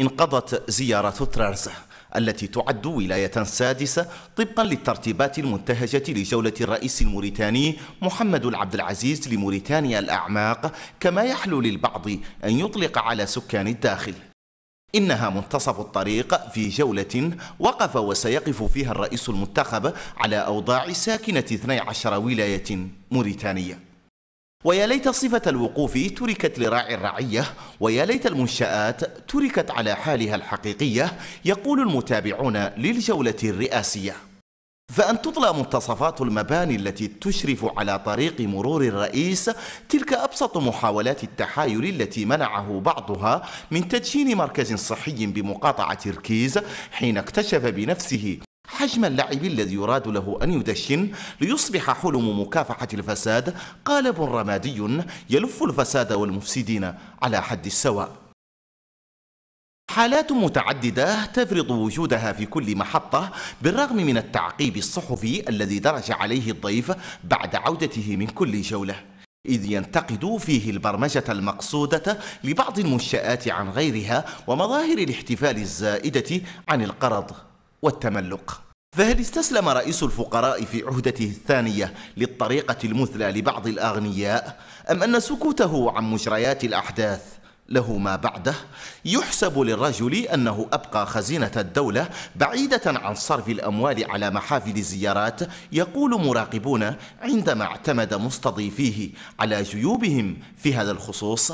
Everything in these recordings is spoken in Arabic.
انقضت زيارة ترارز التي تعد ولاية سادسة طبقا للترتيبات المنتهجة لجولة الرئيس الموريتاني محمد العبد العزيز لموريتانيا الأعماق كما يحلو للبعض أن يطلق على سكان الداخل إنها منتصف الطريق في جولة وقف وسيقف فيها الرئيس المنتخب على أوضاع ساكنة 12 ولاية موريتانية ويا ليت صفة الوقوف تركت لراعي الرعية ويا ليت المنشآت تركت على حالها الحقيقية يقول المتابعون للجولة الرئاسية فأن تطلى منتصفات المباني التي تشرف على طريق مرور الرئيس تلك أبسط محاولات التحايل التي منعه بعضها من تدشين مركز صحي بمقاطعة تركيز حين اكتشف بنفسه حجم اللعب الذي يراد له أن يدشن ليصبح حلم مكافحة الفساد قالب رمادي يلف الفساد والمفسدين على حد السواء حالات متعددة تفرض وجودها في كل محطة بالرغم من التعقيب الصحفي الذي درج عليه الضيف بعد عودته من كل جولة إذ ينتقد فيه البرمجة المقصودة لبعض المنشآت عن غيرها ومظاهر الاحتفال الزائدة عن القرض والتملق فهل استسلم رئيس الفقراء في عهدته الثانية للطريقة المثلى لبعض الأغنياء أم أن سكوته عن مجريات الأحداث له ما بعده يحسب للرجل أنه أبقى خزينة الدولة بعيدة عن صرف الأموال على محافل الزيارات يقول مراقبون عندما اعتمد مستضيفيه على جيوبهم في هذا الخصوص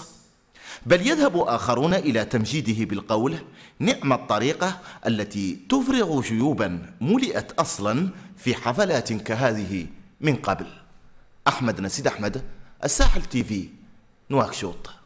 بل يذهب آخرون إلى تمجيده بالقول نعم الطريقة التي تفرغ جيوبا ملئت أصلا في حفلات كهذه من قبل أحمد نسيد أحمد الساحل تي في نواكشوط